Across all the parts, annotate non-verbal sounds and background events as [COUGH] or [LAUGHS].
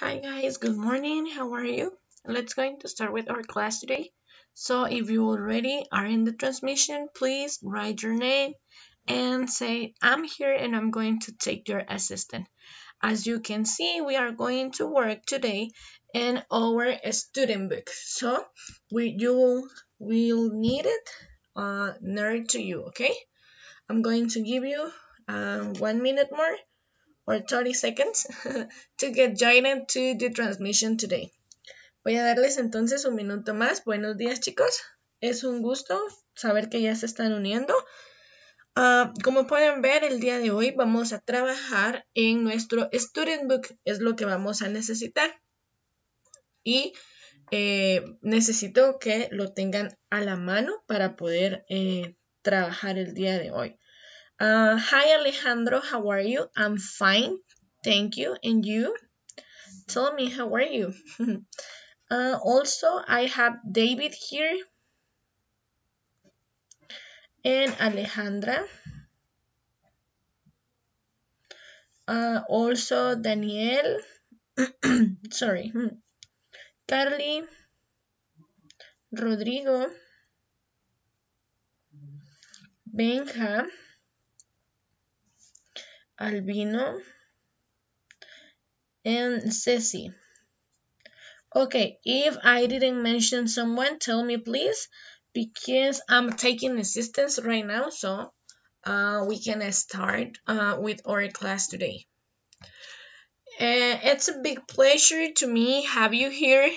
Hi guys, good morning, how are you? Let's going to start with our class today. So if you already are in the transmission, please write your name and say, I'm here and I'm going to take your assistant. As you can see, we are going to work today in our student book. So we, you will need it uh, near to you, okay? I'm going to give you uh, one minute more seconds [LAUGHS] to get joined to the transmission today. Voy a darles entonces un minuto más. Buenos días chicos. Es un gusto saber que ya se están uniendo. Ah, como pueden ver, el día de hoy vamos a trabajar en nuestro Student Book. Es lo que vamos a necesitar. Y eh, necesito que lo tengan a la mano para poder eh, trabajar el día de hoy. Uh, hi Alejandro, how are you? I'm fine, thank you. And you? Tell me, how are you? [LAUGHS] uh, also, I have David here and Alejandra. Uh, also, Daniel. [CLEARS THROAT] Sorry. Carly. Rodrigo. Benja. Albino, and Ceci. Okay, if I didn't mention someone, tell me please, because I'm taking assistance right now, so uh, we can start uh, with our class today. Uh, it's a big pleasure to me have you here.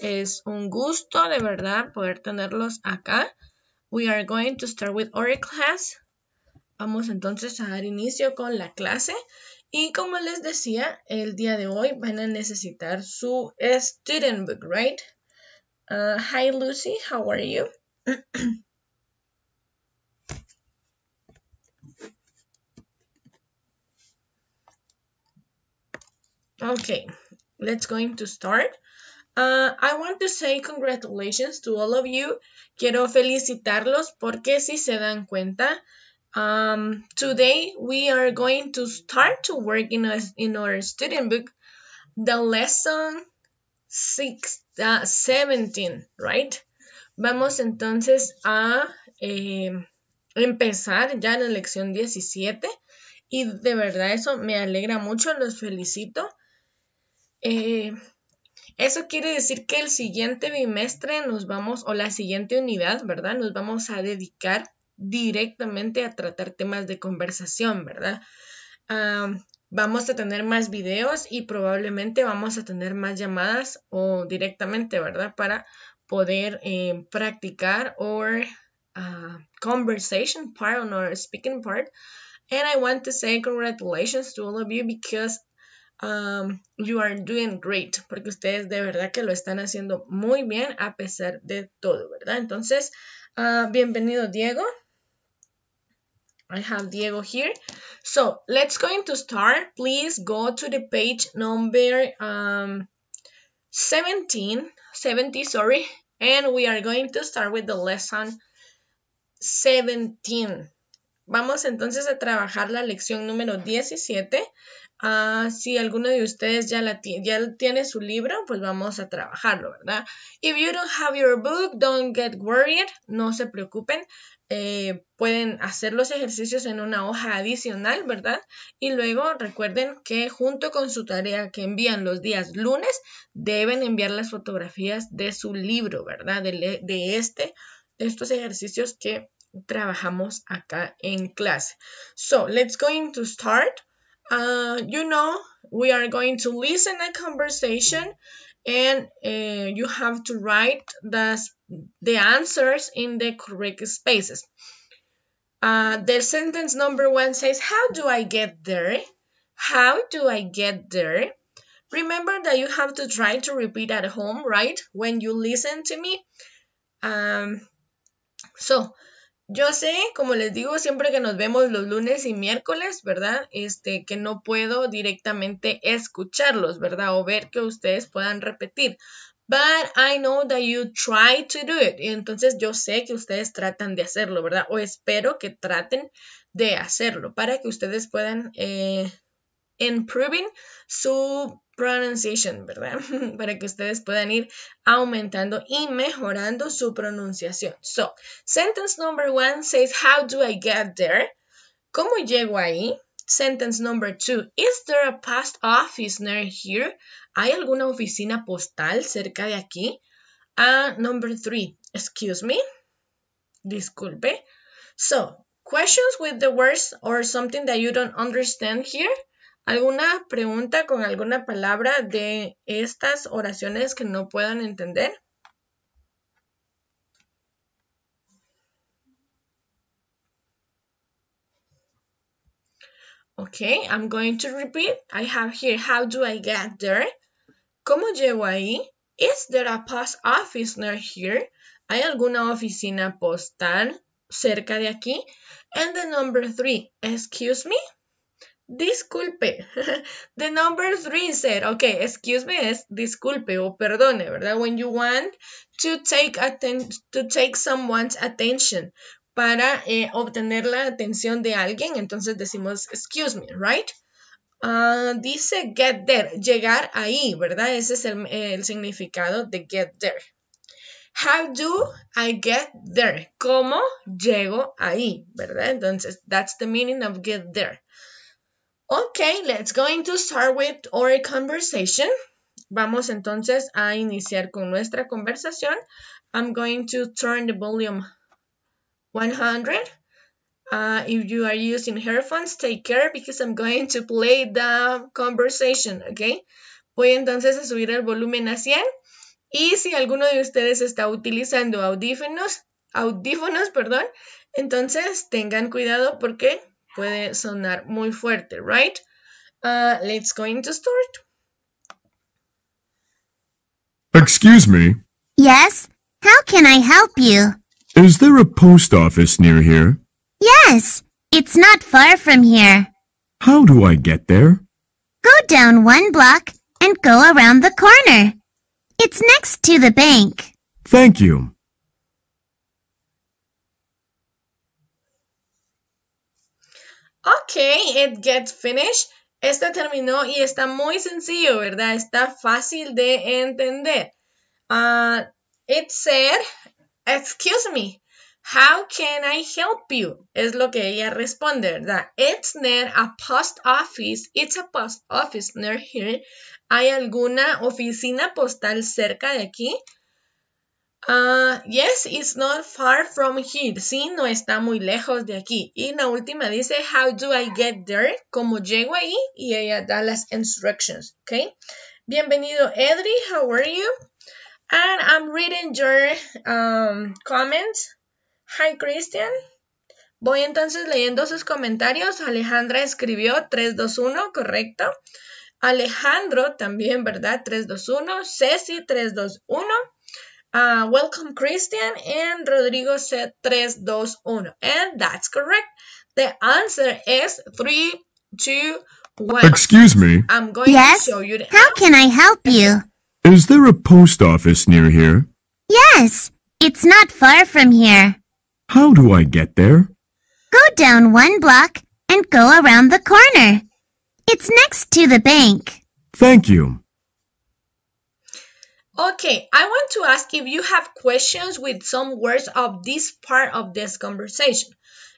Es un gusto de verdad poder tenerlos acá. We are going to start with our class. Vamos entonces a dar inicio con la clase y como les decía, el día de hoy van a necesitar su student book, right? Uh, hi Lucy, how are you? [CLEARS THROAT] okay, let's going to start. Uh, I want to say congratulations to all of you. Quiero felicitarlos porque si se dan cuenta, Um, today we are going to start to work in, a, our student book the lesson 17, uh, right? Vamos entonces a em, empezar ya en la lección 17 y de verdad eso me alegra mucho, los felicito. Eh, eso quiere decir que el siguiente bimestre nos vamos, o la siguiente unidad, ¿verdad? Nos vamos a dedicar directamente a tratar temas de conversación, ¿verdad? Ah, vamos a tener más videos y probablemente vamos a tener más llamadas o directamente, ¿verdad? Para poder eh, practicar or ah, conversation part or speaking part. And I want to say congratulations to all of you because um, you are doing great, porque ustedes de verdad que lo están haciendo muy bien a pesar de todo, ¿verdad? Entonces, ah, bienvenido Diego, I have Diego here. So let's going to start. Please go to the page number um, 17, 70, sorry. And we are going to start with the lesson 17. Vamos entonces a trabajar la lección número 17. Ah, si alguno de ustedes ya, la tiene su libro, pues vamos a trabajarlo, ¿verdad? If you don't have your book, don't get worried, no se preocupen. Eh, pueden hacer los ejercicios en una hoja adicional, ¿verdad? Y luego recuerden que junto con su tarea que envían los días lunes, deben enviar las fotografías de su libro, ¿verdad? De, este, de estos ejercicios que trabajamos acá en clase. So, let's go to start. uh, you know, we are going to listen a conversation and uh, you have to write the, the answers in the correct spaces. Uh, the sentence number one says, How do I get there? How do I get there? Remember that you have to try to repeat at home, right? When you listen to me. Um, so, Yo sé, como les digo, siempre que nos vemos los lunes y miércoles, ¿verdad? Este, que no puedo directamente escucharlos, ¿verdad? O ver que ustedes puedan repetir. But I know that you try to do it. Y entonces yo sé que ustedes tratan de hacerlo, ¿verdad? O espero que traten de hacerlo para que ustedes puedan eh, improving su pronunciation, ¿verdad? [LAUGHS] Para que ustedes puedan ir aumentando y mejorando su pronunciación. So, sentence number one says, How do I get there? ¿Cómo llego ahí? Sentence number two, Is there a post office near here? ¿Hay alguna oficina postal cerca de aquí? And ah, number three, Excuse me. Disculpe. So, questions with the words or something that you don't understand here? ¿Alguna pregunta con alguna palabra de estas oraciones que no puedan entender? Okay, I'm going to repeat. I have here, how do I get there? ¿Cómo llego ahí? Is there a post office near here? ¿Hay alguna oficina postal cerca de aquí? And the number three, excuse me? disculpe. [LAUGHS] The numbers said, Ok, excuse me es disculpe o perdone, ¿verdad? When you want to take, to take someone's attention. Para eh, obtener la atención de alguien, entonces decimos excuse me, right? Ah, dice get there, llegar ahí, ¿verdad? Ese es el, el significado de get there. How do I get there? ¿Cómo llego ahí? ¿Verdad? Entonces, that's the meaning of get there. Ok, let's going to start with our conversation. Vamos entonces a iniciar con nuestra conversación. I'm going to turn the volume 100. Uh, if you are using headphones, take care because I'm going to play the conversation, okay? Voy entonces a subir el volumen a 100 y si alguno de ustedes está utilizando audífonos, audífonos, perdón, entonces tengan cuidado porque puede sonar muy fuerte, right? Uh, let's go into start. Excuse me. Yes? How can I help you? Is there a post office near here? Yes, it's not far from here. How do I get there? Go down one block and go around the corner. It's next to the bank. Thank you. Ok, it gets finished. Este terminó y está muy sencillo, ¿verdad? Está fácil de entender. Uh, it said, excuse me, how can I help you? Es lo que ella responde, ¿verdad? It's near a post office. It's a post office near here. ¿Hay alguna oficina postal cerca de aquí? Ah, yes, it's not far from here. Sí, no está muy lejos de aquí. Y la última dice, how do I get there? ¿Cómo llego ahí? Y ella da las instructions, ¿ok? Bienvenido, Edri. How are you? And I'm reading your um, comments. Hi, Christian. Voy entonces leyendo sus comentarios. Alejandra escribió 321, correcto. Alejandro también, ¿verdad? 321. Ceci 321. Uh, welcome, Christian. And Rodrigo said tres, dos, uno. And that's correct. The answer is three, two, one. Excuse me. I'm going yes? to show you the How can I help you? Is there a post office near here? Yes, it's not far from here. How do I get there? Go down one block and go around the corner. It's next to the bank. Thank you. Okay, I want to ask if you have questions with some words of this part of this conversation.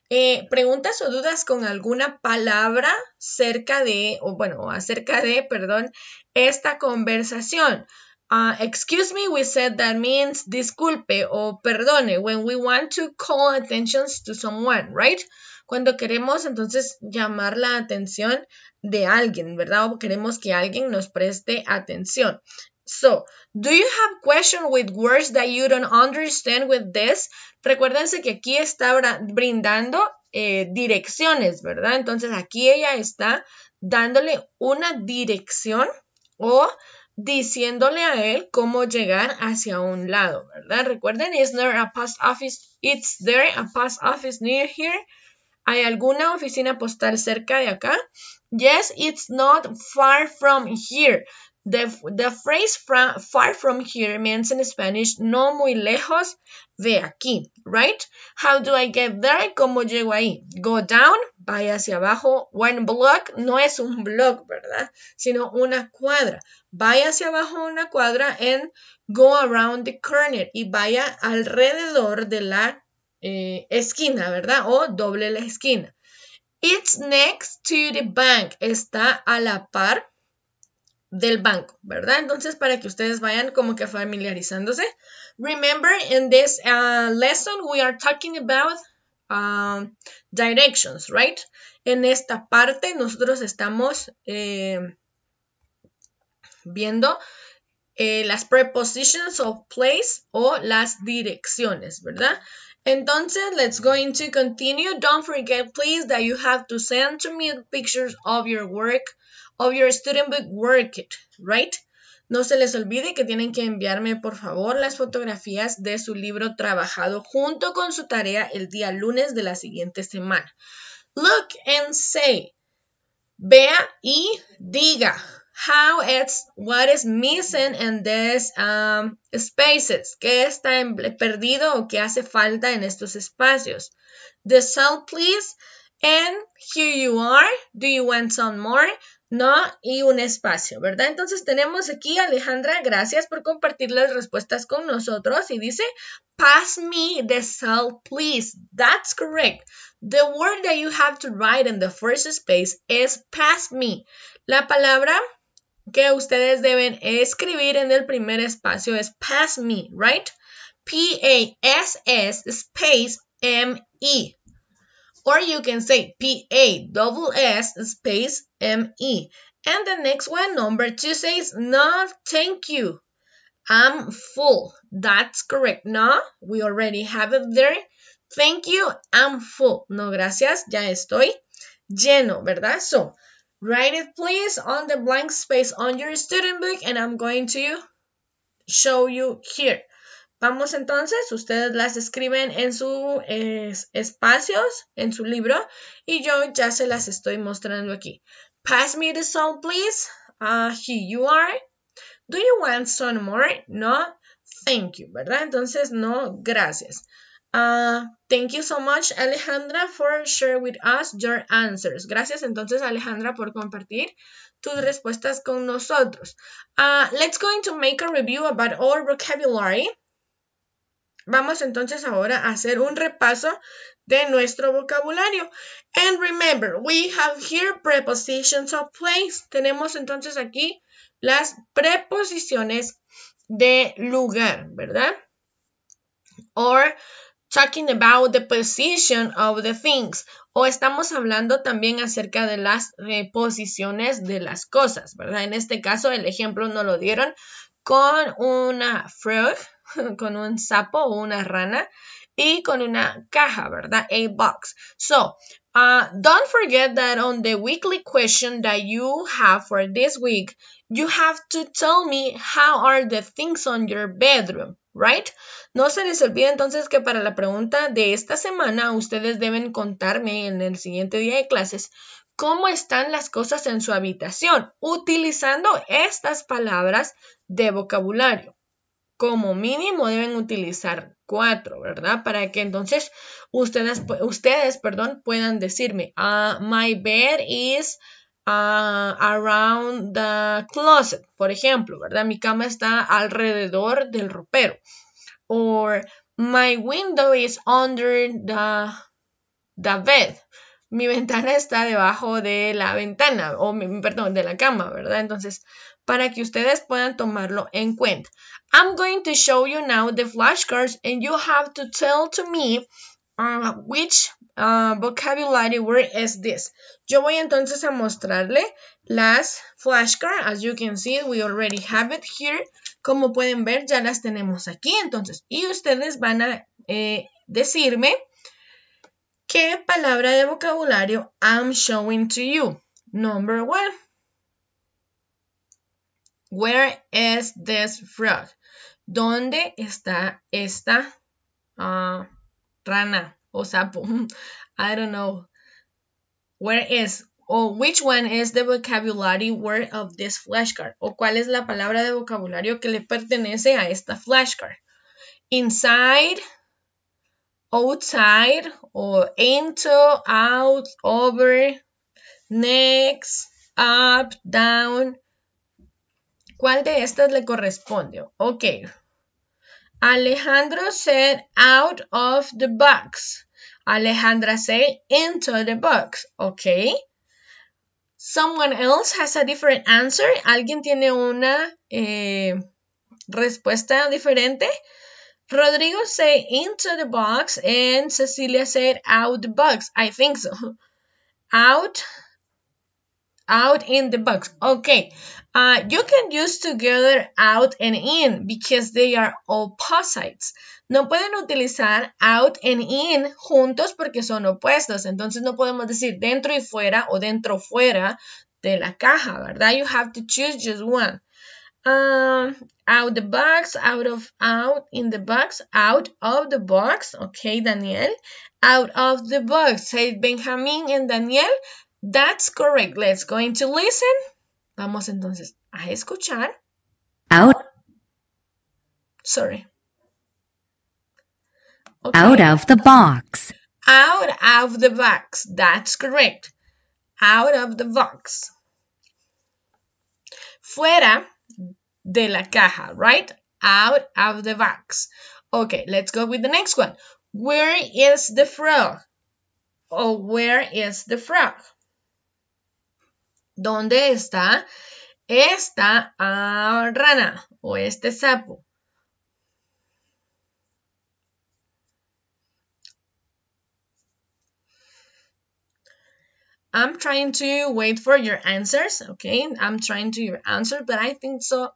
Eh, preguntas o dudas con alguna palabra cerca de, o bueno, acerca de, perdón, esta conversación. Ah, excuse me, we said that means disculpe o perdone when we want to call attention to someone, right? Cuando queremos entonces llamar la atención de alguien, ¿verdad? O queremos que alguien nos preste atención. So, do you have questions with words that you don't understand with this? Recuérdense que aquí está brindando eh, direcciones, ¿verdad? Entonces aquí ella está dándole una dirección o diciéndole a él cómo llegar hacia un lado, ¿verdad? Recuerden, is there a post office? It's there a post office near here? ¿Hay alguna oficina postal cerca de acá? Yes, it's not far from here. The, the phrase far from here means in Spanish no muy lejos de aquí, right? How do I get there? ¿Cómo llego ahí? Go down, vaya hacia abajo. One block no es un block, ¿verdad? Sino una cuadra. Vaya hacia abajo una cuadra and go around the corner y vaya alrededor de la eh, esquina, ¿verdad? O doble la esquina. It's next to the bank. Está a la par del banco, ¿verdad? Entonces, para que ustedes vayan como que familiarizándose. Remember, in this uh, lesson we are talking about um, directions, right? En esta parte nosotros estamos eh, viendo eh, las prepositions of place o las direcciones, ¿verdad? Entonces, let's go to continue. Don't forget, please, that you have to send to me pictures of your work of your student book work, right? No se les olvide que tienen que enviarme, por favor, las fotografías de su libro trabajado junto con su tarea el día lunes de la siguiente semana. Look and say. Vea y diga. How it's, what is missing in these um, spaces? ¿Qué está perdido o qué hace falta en estos espacios? The cell, please. And here you are. Do you want some more? no y un espacio, ¿verdad? Entonces tenemos aquí Alejandra, gracias por compartir las respuestas con nosotros y dice, pass me the salt, please. That's correct. The word that you have to write in the first space is pass me. La palabra que ustedes deben escribir en el primer espacio es pass me, right? P-A-S-S -S space M-E. Or you can say P-A-S-S space M-E. And the next one, number two, says, no, thank you. I'm full. That's correct. No, we already have it there. Thank you, I'm full. No, gracias, ya estoy lleno, ¿verdad? So, write it please on the blank space on your student book and I'm going to show you here. Vamos entonces, ustedes las escriben en sus espacios, en su libro, y yo ya se las estoy mostrando aquí. Pass me the song, please. Ah, here you are. Do you want some more? No, thank you, ¿verdad? Entonces, no, gracias. Ah, thank you so much, Alejandra, for share with us your answers. Gracias, entonces, Alejandra, por compartir tus respuestas con nosotros. Ah, let's go into make a review about our vocabulary. Vamos entonces ahora a hacer un repaso de nuestro vocabulario. And remember, we have here prepositions of place. Tenemos entonces aquí las preposiciones de lugar, ¿verdad? Or talking about the position of the things. O estamos hablando también acerca de las reposiciones de las cosas, ¿verdad? En este caso el ejemplo no lo dieron, con una frog, [LAUGHS] con un sapo o una rana y con una caja, ¿verdad? A box. So, uh, don't forget that on the weekly question that you have for this week, you have to tell me how are the things on your bedroom, right? No se les olvide entonces que para la pregunta de esta semana ustedes deben contarme en el siguiente día de clases cómo están las cosas en su habitación, utilizando estas palabras de vocabulario. Como mínimo deben utilizar cuatro, ¿verdad? Para que entonces ustedes, ustedes perdón, puedan decirme, ah, my bed is ah, around the closet, por ejemplo, ¿verdad? Mi cama está alrededor del ropero. Or my window is under the, the bed mi ventana está debajo de la ventana, o perdón, de la cama, ¿verdad? Entonces, para que ustedes puedan tomarlo en cuenta. I'm going to show you now the flashcards and you have to tell to me uh, which uh, vocabulary word is this. Yo voy entonces a mostrarle las flashcards. As you can see, we already have it here. Como pueden ver, ya las tenemos aquí. Entonces, y ustedes van a eh, decirme ¿Qué palabra de vocabulario I'm showing to you? Number one. Where is this frog? ¿Dónde está esta ah, rana o sapo? [LAUGHS] I don't know. Where is Or which one is the vocabulary word of this flashcard o cuál es la palabra de vocabulario que le pertenece a esta flashcard. Inside outside o into, out, over, next, up, down. ¿Cuál de estas le corresponde? Ok. Alejandro said out of the box. Alejandra said into the box. Ok. Someone else has a different answer. ¿Alguien tiene una eh, respuesta diferente? Rodrigo said into the box and Cecilia said out the box. I think so. Out out in the box. Okay, uh, you can use together out and in because they are opposites. No pueden utilizar out and in juntos porque son opuestos. Entonces no podemos decir dentro y fuera o dentro fuera de la caja, ¿verdad? You have to choose just one um out the box out of out in the box out of the box okay daniel out of the box say benjamín and daniel that's correct let's going to listen vamos entonces a escuchar out sorry okay. out of the box out of the box that's correct out of the box fuera de la caja, right? Out of the box. Okay, let's go with the next one. Where is the frog? Oh, where is the frog? ¿Dónde está esta uh, rana o este sapo? I'm trying to wait for your answers, okay? I'm trying to your answer, but I think so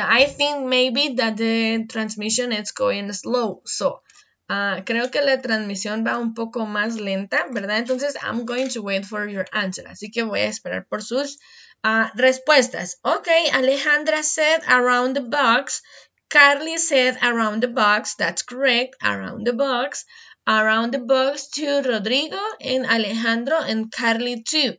I think maybe that the transmission is going slow. So, uh, creo que la transmisión va un poco más lenta, ¿verdad? Entonces, I'm going to wait for your answer. Así que voy a esperar por sus uh, respuestas. Ok, Alejandra said around the box. Carly said around the box. That's correct. Around the box. Around the box to Rodrigo and Alejandro and Carly too.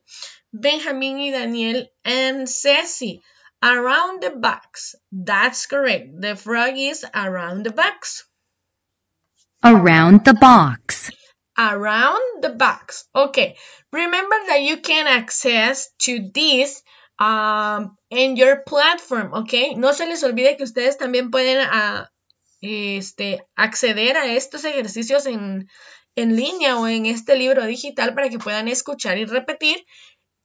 Benjamín y Daniel and Ceci. Around the box. That's correct. The frog is around the box. Around the box. Around the box. Okay. Remember that you can access to this um, en your platform, ¿ok? No se les olvide que ustedes también pueden ah, este, acceder a estos ejercicios en, en línea o en este libro digital para que puedan escuchar y repetir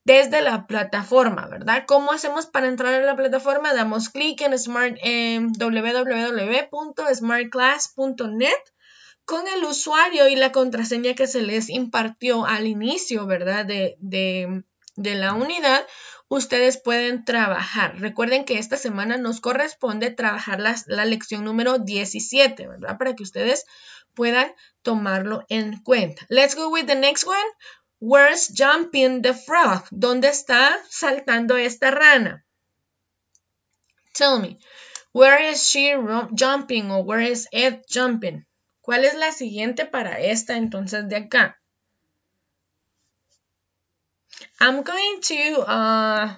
desde la plataforma, ¿verdad? ¿Cómo hacemos para entrar a la plataforma? Damos clic en, www.smartclass.net con el usuario y la contraseña que se les impartió al inicio, ¿verdad? De, la unidad, ustedes pueden trabajar. Recuerden que esta semana nos corresponde trabajar la lección número 17, ¿verdad? Para que ustedes puedan tomarlo en cuenta. Let's go with the next one. Where's jumping the frog? ¿Dónde está saltando esta rana? Tell me, where is she jumping or where is it jumping? ¿Cuál es la siguiente para esta entonces de acá? I'm going to uh,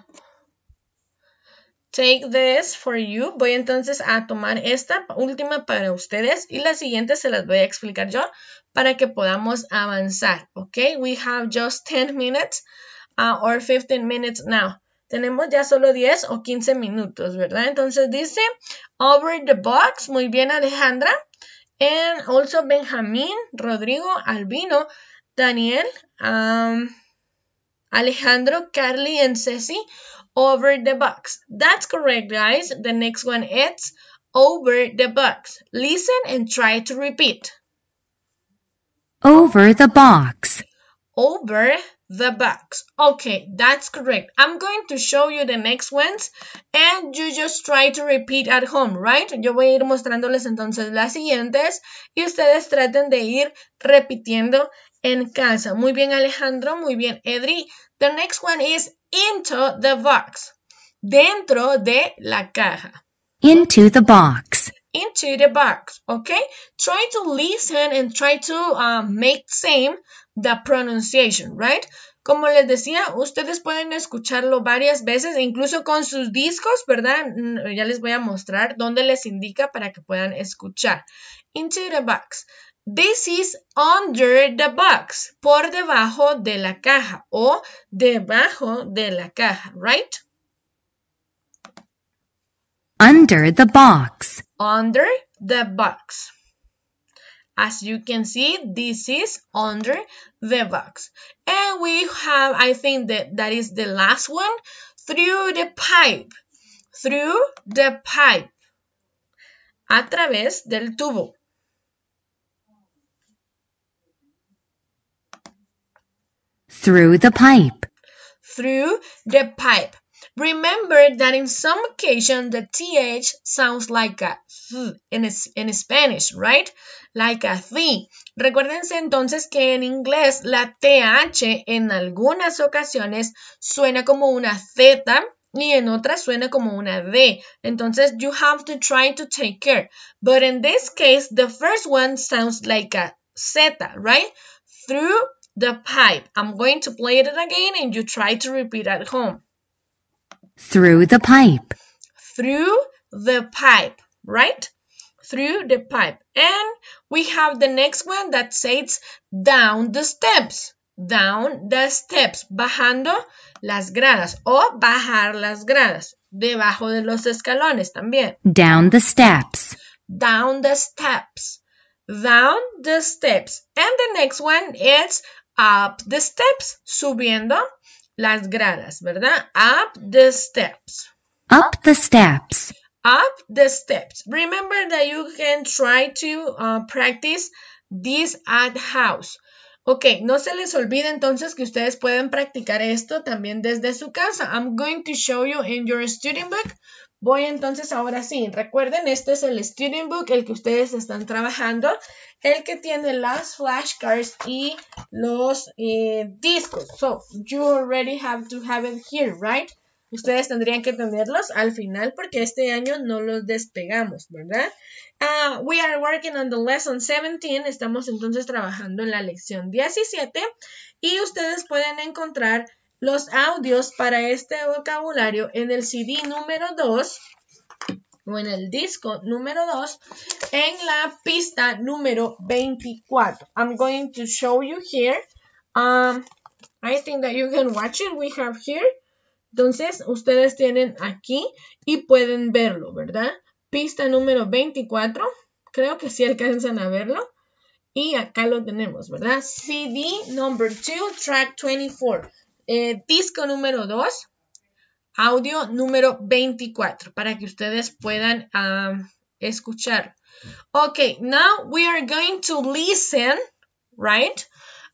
take this for you. Voy entonces a tomar esta última para ustedes y la siguiente se las voy a explicar yo para que podamos avanzar, ¿ok? We have just 10 minutes uh, or 15 minutes now. Tenemos ya solo 10 o 15 minutos, ¿verdad? Entonces dice, over the box, muy bien Alejandra. And also Benjamín, Rodrigo, Albino, Daniel, um, Alejandro, Carly, and Ceci, over the box. That's correct, guys. The next one is over the box. Listen and try to repeat. Over the box. Over the box. Okay, that's correct. I'm going to show you the next ones and you just try to repeat at home, right? Yo voy a ir mostrándoles entonces las siguientes y ustedes traten de ir repitiendo en casa. Muy bien, Alejandro. Muy bien, Edri. The next one is into the box. Dentro de la caja. Into the box. into the box, okay? Try to listen and try to um, make same the pronunciation, right? Como les decía, ustedes pueden escucharlo varias veces, e incluso con sus discos, ¿verdad? Mm, ya les voy a mostrar dónde les indica para que puedan escuchar. Into the box. This is under the box, por debajo de la caja o debajo de la caja, right? Under the box. under the box. As you can see, this is under the box. And we have, I think that that is the last one, through the pipe. Through the pipe. A través del tubo. Through the pipe. Through the pipe. Remember that in some occasions the th sounds like a th in, in Spanish, right? Like a th. Recuérdense entonces que en inglés la th en algunas ocasiones suena como una z y en otras suena como una D. Entonces, you have to try to take care. But in this case, the first one sounds like a Z, right? Through the pipe. I'm going to play it again and you try to repeat at home. Through the pipe. Through the pipe, right? Through the pipe. And we have the next one that says down the steps. Down the steps. Bajando las gradas o bajar las gradas. Debajo de los escalones también. Down the steps. Down the steps. Down the steps. And the next one is up the steps. Subiendo las gradas, ¿verdad? Up the steps. Up the steps. Up the steps. Remember that you can try to uh, practice this at house. Ok, no se les olvide entonces que ustedes pueden practicar esto también desde su casa. I'm going to show you in your student book Voy entonces ahora sí, recuerden, este es el student book, el que ustedes están trabajando, el que tiene las flashcards y los eh, discos. So, you already have to have it here, right? Ustedes tendrían que tenerlos al final porque este año no los despegamos, ¿verdad? Ah, we are working on the lesson 17. Estamos entonces trabajando en la lección 17 y ustedes pueden encontrar los audios para este vocabulario en el CD número 2 o en el disco número 2 en la pista número 24. I'm going to show you here. Um, I think that you can watch it. We have here. Entonces, ustedes tienen aquí y pueden verlo, ¿verdad? Pista número 24. Creo que sí alcanzan a verlo. Y acá lo tenemos, ¿verdad? CD number 2, track 24. Eh, disco número 2, audio número 24, para que ustedes puedan escuchar. Ok, now we are going to listen, right?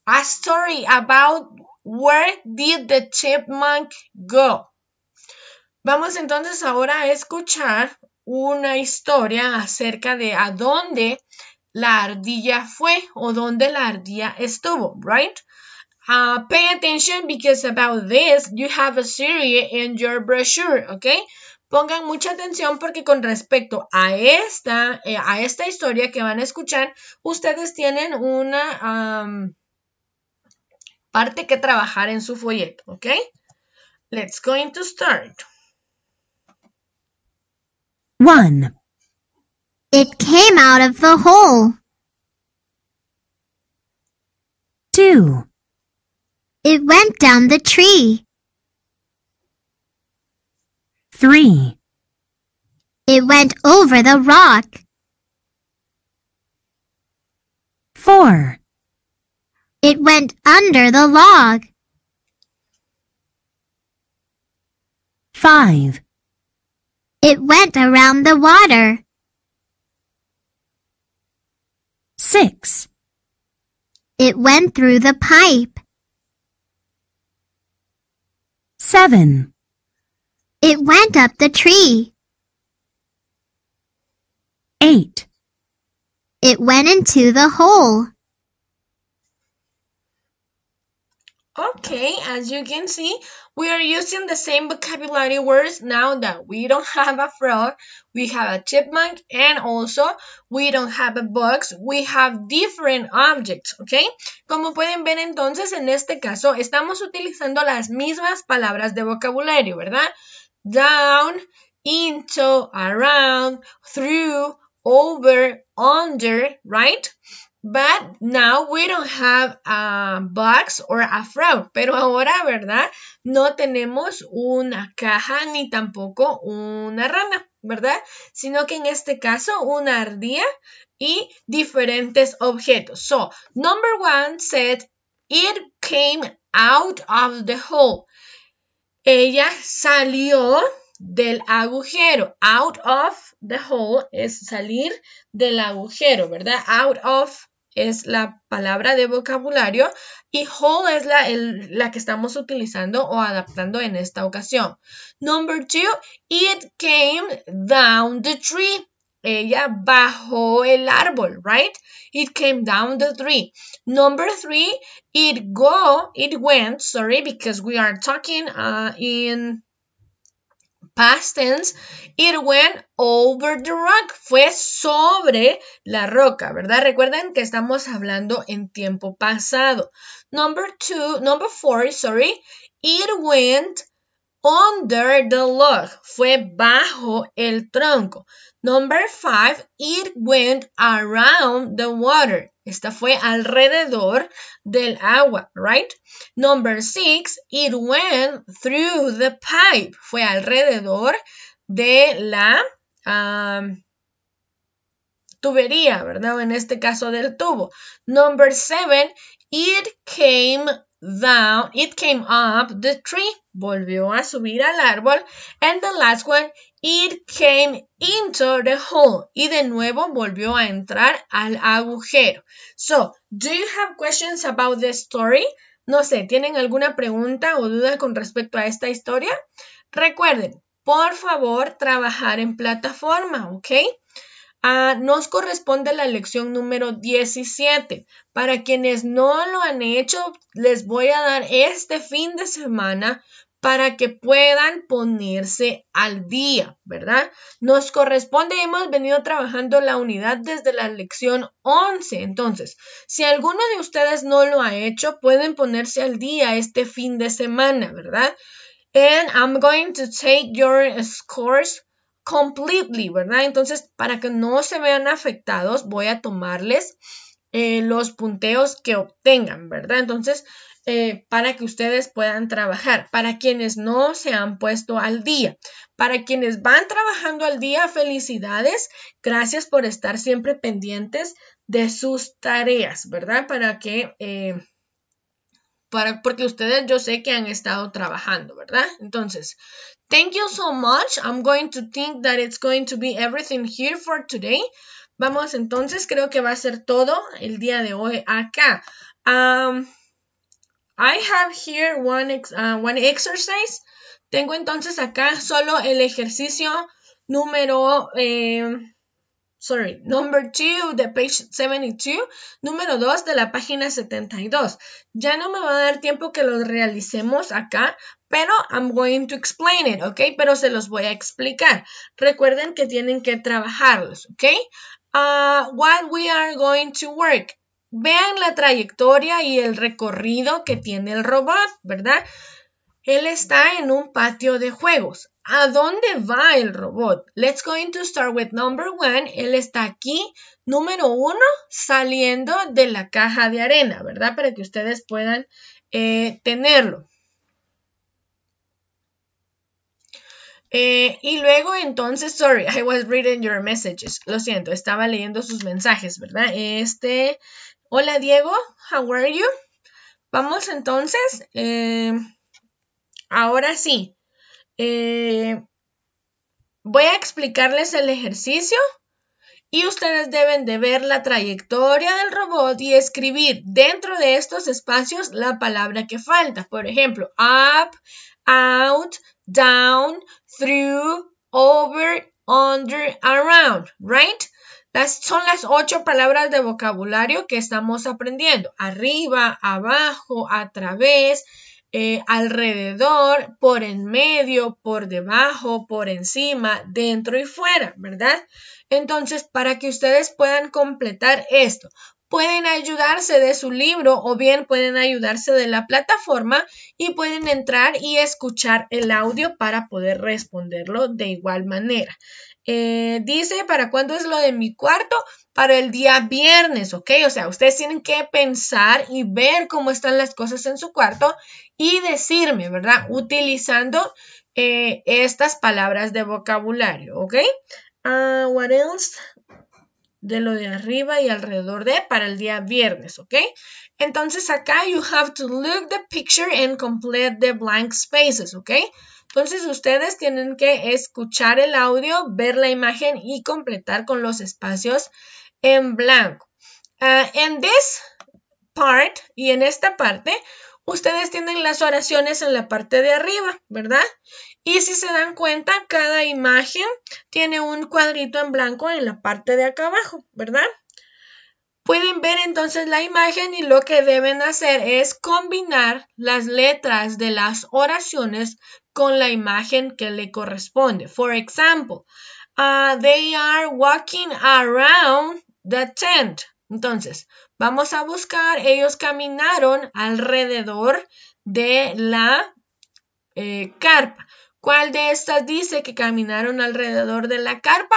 A story about where did the chipmunk go. Vamos entonces ahora a escuchar una historia acerca de a dónde la ardilla fue o dónde la ardilla estuvo, right? Uh, pay attention because about this you have a series in your brochure, ¿ok? Pongan mucha atención porque con respecto a esta, eh, a esta historia que van a escuchar, ustedes tienen una um, parte que trabajar en su folleto, ¿ok? Let's going to start. One. It came out of the hole. Two. It went down the tree. 3. It went over the rock. 4. It went under the log. 5. It went around the water. 6. It went through the pipe. 7. It went up the tree. 8. It went into the hole. Okay, as you can see, we are using the same vocabulary words now that we don't [LAUGHS] have a frog, we have a chipmunk, and also we don't have a box, we have different objects, okay? Como pueden ver entonces, en este caso estamos utilizando las mismas palabras de vocabulario, ¿verdad? Down, into, around, through, over, under, right? But now we don't have a box or a frog. Pero ahora, ¿verdad? No tenemos una caja ni tampoco una rana, ¿verdad? Sino que en este caso una ardilla y diferentes objetos. So, number one said it came out of the hole. Ella salió del agujero. Out of the hole es salir del agujero, ¿verdad? Out of es la palabra de vocabulario y whole es la, que estamos utilizando o adaptando en esta ocasión. Number two, it came down the tree. Ella bajó el árbol, right? It came down the tree. Number three, it go, it went, sorry, because we are talking uh, in past tense, it went over the rock, fue sobre la roca, ¿verdad? Recuerden que estamos hablando en tiempo pasado. Number two, number four, sorry, it went under the log, fue bajo el tronco. Number five, it went around the water, esta fue alrededor del agua, right? Number six, it went through the pipe. Fue alrededor de la um, tubería, ¿verdad? En este caso del tubo. Number seven, it came down, it came up the tree. Volvió a subir al árbol. And the last one, It came into the hole. Y de nuevo volvió a entrar al agujero. So, do you have questions about the story? No sé, ¿tienen alguna pregunta o duda con respecto a esta historia? Recuerden, por favor, trabajar en plataforma, ¿ok? Ah, nos corresponde la lección número 17. Para quienes no lo han hecho, les voy a dar este fin de semana para que puedan ponerse al día, ¿verdad? Nos corresponde, hemos venido trabajando la unidad desde la lección 11, entonces, si alguno de ustedes no lo ha hecho, pueden ponerse al día este fin de semana, ¿verdad? And I'm going to take your scores completely, ¿verdad? Entonces, para que no se vean afectados, voy a tomarles eh, los punteos que obtengan, ¿verdad? Entonces, eh, para que ustedes puedan trabajar, para quienes no se han puesto al día, para quienes van trabajando al día, felicidades, gracias por estar siempre pendientes de sus tareas, ¿verdad? Para que... Eh, para, porque ustedes yo sé que han estado trabajando, ¿verdad? Entonces, thank you so much. I'm going to think that it's going to be everything here for today. Vamos, entonces creo que va a ser todo el día de hoy acá. Um, I have here one, ah, one exercise. Tengo entonces acá solo el ejercicio número, em, sorry, number two de page 72, número 2 de la página 72. Ya no me va a dar tiempo que lo realicemos acá, pero I'm going to explain it, ¿ok? Pero se los voy a explicar. Recuerden que tienen que trabajarlos, ¿ok? Ah, while we are going to work. Vean la trayectoria y el recorrido que tiene el robot, ¿verdad? Él está en un patio de juegos. ¿A dónde va el robot? Let's go into start with number one. Él está aquí, número uno, saliendo de la caja de arena, ¿verdad? Para que ustedes puedan eh, tenerlo. Eh, y luego entonces, sorry, I was reading your messages. Lo siento, estaba leyendo sus mensajes, ¿verdad? Este Hola Diego, how are you? Vamos entonces, eh, ahora sí, eh, voy a explicarles el ejercicio y ustedes deben de ver la trayectoria del robot y escribir dentro de estos espacios la palabra que falta. Por ejemplo, up, out, down, through, over, under, around, right? son las ocho palabras de vocabulario que estamos aprendiendo. Arriba, abajo, a través, eh, alrededor, por en medio, por debajo, por encima, dentro y fuera, ¿verdad? Entonces, para que ustedes puedan completar esto, pueden ayudarse de su libro o bien pueden ayudarse de la plataforma y pueden entrar y escuchar el audio para poder responderlo de igual manera. Eh, dice, ¿para cuándo es lo de mi cuarto? Para el día viernes, ¿ok? O sea, ustedes tienen que pensar y ver cómo están las cosas en su cuarto y decirme, ¿verdad? Utilizando eh, estas palabras de vocabulario, ¿ok? Ah, what else? de lo de arriba y alrededor de para el día viernes, ¿ok? Entonces acá you have to look the picture and complete the blank spaces, ¿ok? Entonces ustedes tienen que escuchar el audio, ver la imagen y completar con los espacios en blanco. Ah, en this part y en esta parte ustedes tienen las oraciones en la parte de arriba, ¿verdad? Y si se dan cuenta, cada imagen tiene un cuadrito en blanco en la parte de acá abajo, ¿verdad? Pueden ver entonces la imagen y lo que deben hacer es combinar las letras de las oraciones con la imagen que le corresponde. Por ejemplo, uh, they are walking around the tent. Entonces, Vamos a buscar, ellos caminaron alrededor de la eh, carpa. ¿Cuál de estas dice que caminaron alrededor de la carpa?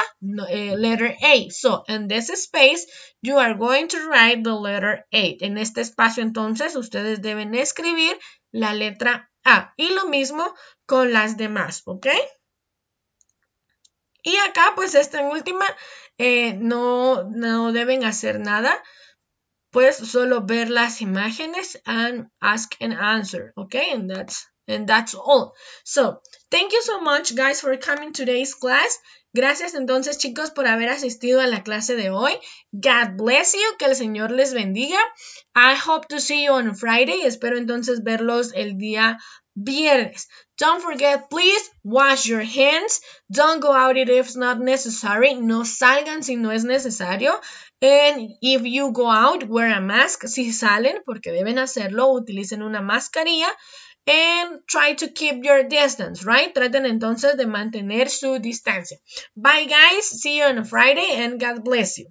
Eh, letter A. So, in this space, you are going to write the letter A. En este espacio, entonces, ustedes deben escribir la letra A. Y lo mismo con las demás, ¿ok? Y acá, pues, esta última, eh, no, no deben hacer nada pues solo ver las imágenes and ask and answer okay and that's and that's all so thank you so much guys for coming today's class gracias entonces chicos por haber asistido a la clase de hoy God bless you que el Señor les bendiga I hope to see you on Friday espero entonces verlos el día viernes don't forget please wash your hands don't go out if it's not necessary no salgan si no es necesario And if you go out, wear a mask. Si salen, porque deben hacerlo, utilicen una mascarilla. And try to keep your distance, right? Traten entonces de mantener su distancia. Bye, guys. See you on Friday and God bless you.